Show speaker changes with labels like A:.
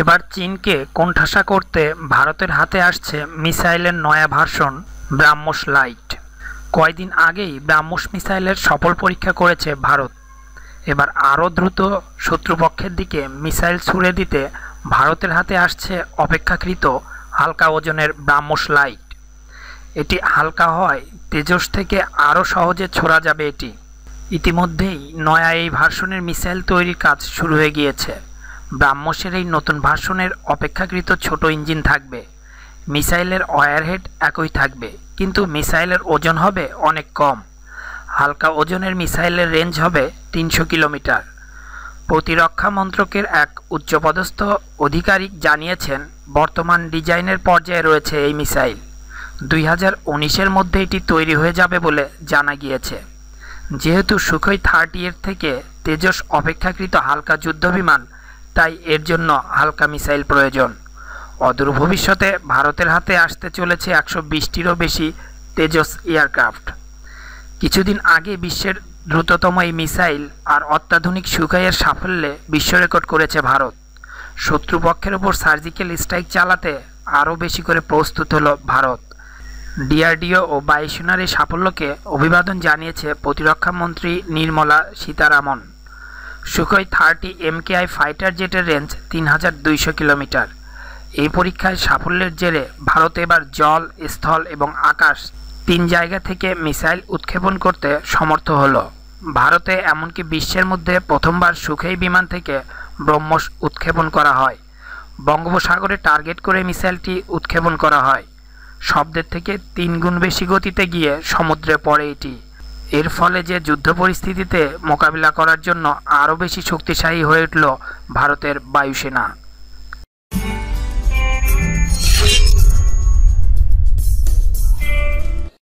A: এবার চীনকে কোণঠাসা করতে ভারতের হাতে আসছে মিসাইলের নয়া ভার্সন ব্রাহ্মস লাইট কয়দিন আগেই ব্রাহ্মস মিসাইলের সফল পরীক্ষা করেছে ভারত এবার আরও দ্রুত শত্রুপক্ষের দিকে মিসাইল ছুড়ে দিতে ভারতের হাতে আসছে অপেক্ষাকৃত হালকা ওজনের ব্রাহ্মস লাইট এটি হালকা হয় তেজস থেকে আরও সহজে ছোড়া যাবে এটি ইতিমধ্যেই নয়া এই ভার্সনের মিসাইল তৈরির কাজ শুরু হয়ে গিয়েছে ব্রাহ্মসের এই নতুন ভার্সনের অপেক্ষাকৃত ছোট ইঞ্জিন থাকবে মিসাইলের ওয়ারহেড একই থাকবে কিন্তু মিসাইলের ওজন হবে অনেক কম হালকা ওজনের মিসাইলের রেঞ্জ হবে তিনশো কিলোমিটার প্রতিরক্ষা মন্ত্রকের এক উচ্চপদস্থ আধিকারিক জানিয়েছেন বর্তমান ডিজাইনের পর্যায়ে রয়েছে এই মিসাইল দুই হাজার উনিশের মধ্যে এটি তৈরি হয়ে যাবে বলে জানা গিয়েছে যেহেতু সুখই থার্টি এর থেকে তেজস অপেক্ষাকৃত হালকা যুদ্ধবিমান তাই এর জন্য হালকা মিসাইল প্রয়োজন অদূর ভবিষ্যতে ভারতের হাতে আসতে চলেছে একশো বিশটিরও বেশি তেজস এয়ারক্রাফট কিছুদিন আগে বিশ্বের দ্রুততম এই মিসাইল আর অত্যাধুনিক সুখাইয়ের সাফল্যে বিশ্ব রেকর্ড করেছে ভারত শত্রুপক্ষের ওপর সার্জিক্যাল স্ট্রাইক চালাতে আরও বেশি করে প্রস্তুত হল ভারত ডিআরডিও ও বায়ুসেনার এই সাফল্যকে অভিবাদন জানিয়েছে প্রতিরক্ষা মন্ত্রী Nirmala Sitharaman Sukhoi thirty MKI fighter জেটের রেঞ্জ তিন হাজার দুইশো কিলোমিটার এই পরীক্ষায় সাফল্যের জেরে ভারত এবার জল স্থল এবং আকাশ তিন জায়গা থেকে মিসাইল উৎক্ষেপণ করতে সমর্থ হল ভারতে এমনকি বিশ্বের মধ্যে প্রথমবার সুখেই বিমান থেকে ব্রহ্মস উৎক্ষেপণ করা হয় বঙ্গোপসাগরে টার্গেট করে মিসাইলটি উৎক্ষেপণ করা হয় শব্দের থেকে তিন গুণ বেশি গতিতে গিয়ে সমুদ্রে পড়ে এটি এর ফলে যে যুদ্ধ পরিস্থিতিতে মোকাবিলা করার জন্য আরও বেশি শক্তিশালী হয়ে উঠল ভারতের বায়ুসেনা